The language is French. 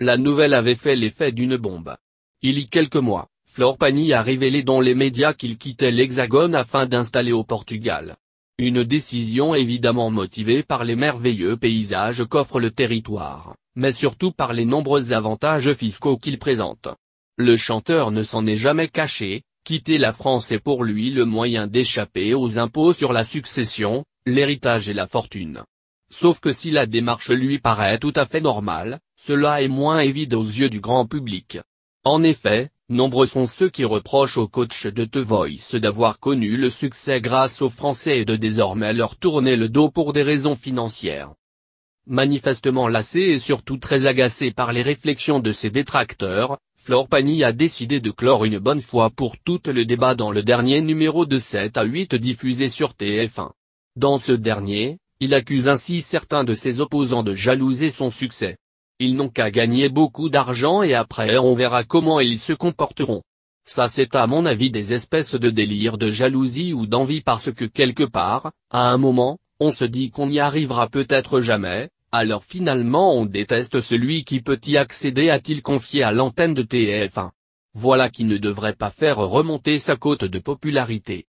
La nouvelle avait fait l'effet d'une bombe. Il y quelques mois, Flor Pagny a révélé dans les médias qu'il quittait l'Hexagone afin d'installer au Portugal. Une décision évidemment motivée par les merveilleux paysages qu'offre le territoire, mais surtout par les nombreux avantages fiscaux qu'il présente. Le chanteur ne s'en est jamais caché, quitter la France est pour lui le moyen d'échapper aux impôts sur la succession, l'héritage et la fortune. Sauf que si la démarche lui paraît tout à fait normale, cela est moins évident aux yeux du grand public. En effet, nombreux sont ceux qui reprochent au coach de The Voice d'avoir connu le succès grâce aux Français et de désormais leur tourner le dos pour des raisons financières. Manifestement lassé et surtout très agacé par les réflexions de ses détracteurs, Flore Pagny a décidé de clore une bonne fois pour toutes le débat dans le dernier numéro de 7 à 8 diffusé sur TF1. Dans ce dernier, il accuse ainsi certains de ses opposants de jalouser son succès. Ils n'ont qu'à gagner beaucoup d'argent et après on verra comment ils se comporteront. Ça c'est à mon avis des espèces de délire de jalousie ou d'envie parce que quelque part, à un moment, on se dit qu'on n'y arrivera peut-être jamais, alors finalement on déteste celui qui peut y accéder a-t-il confié à l'antenne de TF1. Voilà qui ne devrait pas faire remonter sa côte de popularité.